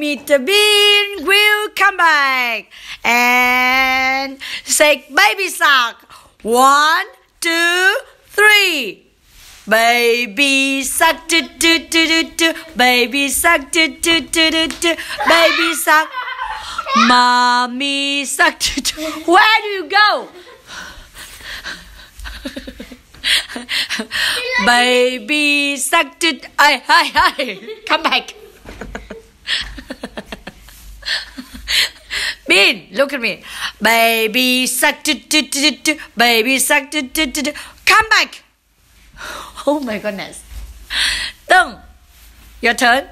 Meet the Bean we will come back and say baby shark. One, two, three. Baby shark, do do do do do. Baby shark, do do do do do. Baby shark. Mommy shark, do, do. Where do you go? baby sucked it. Hey, hey, hey, come back. Bean, look at me. Baby suck, baby suck, come back. Oh my goodness. Dung, your turn.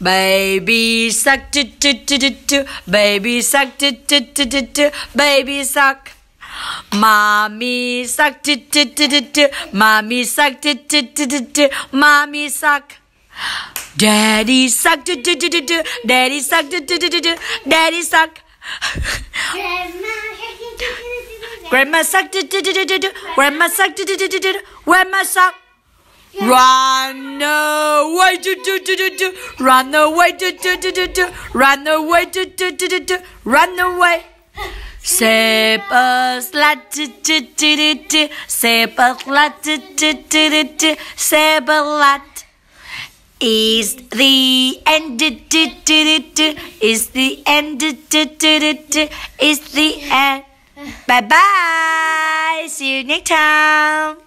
Baby suck, baby suck, baby suck. Mommy suck, do, do, mommy suck, mommy suck. Daddy suck, do do do do do. Daddy suck, do do do do do. Daddy suck. Grandma suck, do do do do do do. Grandma suck, do do do do do. Grandma suck. Run away, do do do do do. Run away, do do do do do. Run away, do do do do do. Run away. Sip a slat, sip a slat, sip a slat is the end is the end is the end bye bye see you next time